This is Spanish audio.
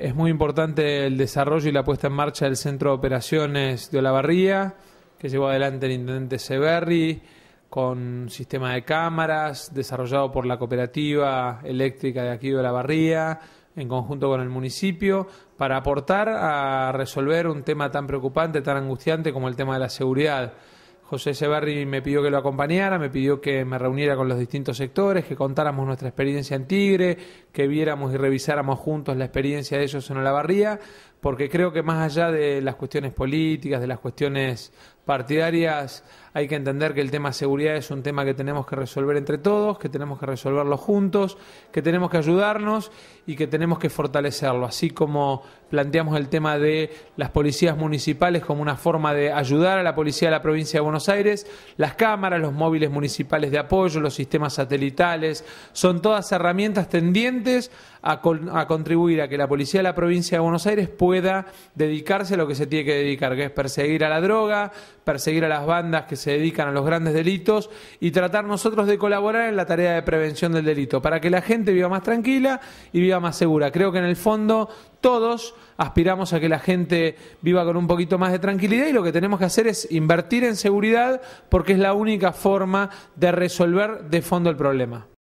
Es muy importante el desarrollo y la puesta en marcha del centro de operaciones de Olavarría, que llevó adelante el intendente Severi con un sistema de cámaras desarrollado por la cooperativa eléctrica de aquí de Olavarría, en conjunto con el municipio, para aportar a resolver un tema tan preocupante, tan angustiante como el tema de la seguridad. José Sebarri me pidió que lo acompañara, me pidió que me reuniera con los distintos sectores, que contáramos nuestra experiencia en Tigre, que viéramos y revisáramos juntos la experiencia de ellos en Olavarría, porque creo que más allá de las cuestiones políticas, de las cuestiones partidarias, hay que entender que el tema seguridad es un tema que tenemos que resolver entre todos, que tenemos que resolverlo juntos, que tenemos que ayudarnos y que tenemos que fortalecerlo, así como planteamos el tema de las policías municipales como una forma de ayudar a la policía de la provincia de Buenos Aires, las cámaras, los móviles municipales de apoyo, los sistemas satelitales, son todas herramientas tendientes a, a contribuir a que la policía de la provincia de Buenos Aires pueda dedicarse a lo que se tiene que dedicar, que es perseguir a la droga, perseguir a las bandas que se dedican a los grandes delitos y tratar nosotros de colaborar en la tarea de prevención del delito, para que la gente viva más tranquila y viva más segura. Creo que en el fondo todos aspiramos a que la gente viva con un poquito más de tranquilidad y lo que tenemos que hacer es invertir en seguridad porque es la única forma de resolver de fondo el problema.